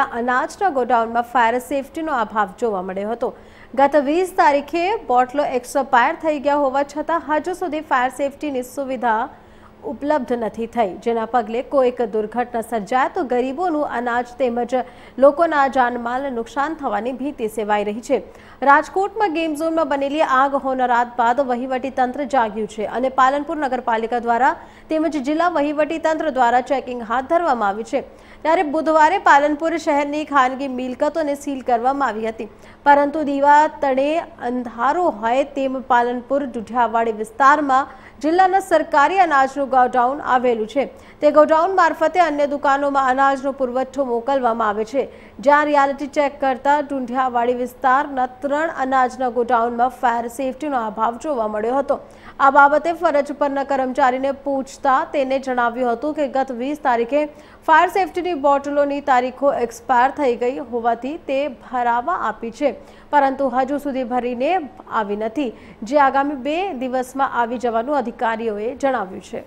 અનાજના ગોડાઉનમાં ફાયર સેફટીનો અભાવ જોવા મળ્યો હતો ગત વીસ તારીખે બોટલો એક્સપાયર થઈ ગયા હોવા છતાં હજુ સુધી ફાયર સેફટીની સુવિધા ઉપલબ્ધ નથી થઈ જેના પગલે કોઈક દુર્ઘટના સર્જાય તો ગરીબોનું અનાજ તેમજ લોકોના જાનમાલ નુકસાન થવાની ભીતિ સેવાઈ રહી છે રાજકોટમાં ગેમ ઝોનમાં બનેલી આગ હોનારાત બાદ તંત્ર જાગ્યું છે અને પાલનપુર નગરપાલિકા દ્વારા તેમજ જિલ્લા તંત્ર દ્વારા ચેકિંગ હાથ ધરવામાં આવ્યું છે ત્યારે બુધવારે પાલનપુર શહેરની ખાનગી મિલકતોને સીલ કરવામાં આવી હતી પરંતુ દીવા તણે અંધારો હોય તેમ પાલનપુર જુઠિયાવાડી વિસ્તારમાં જિલ્લાના સરકારી અનાજનું ગોડાઉન આવેલું છે તે ગોડાઉન મારફતે અન્ય દુકાનોમાં અનાજનો પુરવઠો મોકલવામાં આવે છે જ્યાં રિયાલિટી ચેક કરતા ઢુંઢિયાવાડી વિસ્તારના ત્રણ અનાજના ગોડાઉનમાં ફાયર સેફટીનો અભાવ જોવા મળ્યો હતો આ બાબતે ફરજ પરના કર્મચારીને પૂછતા તેને જણાવ્યું હતું કે ગત વીસ તારીખે ફાયર સેફટીની બોટલોની તારીખો એક્સપાયર થઈ ગઈ હોવાથી તે ભરાવા આપી છે પરંતુ હજુ સુધી ભરીને આવી નથી જે આગામી બે દિવસમાં આવી જવાનું અધિકારીઓએ જણાવ્યું છે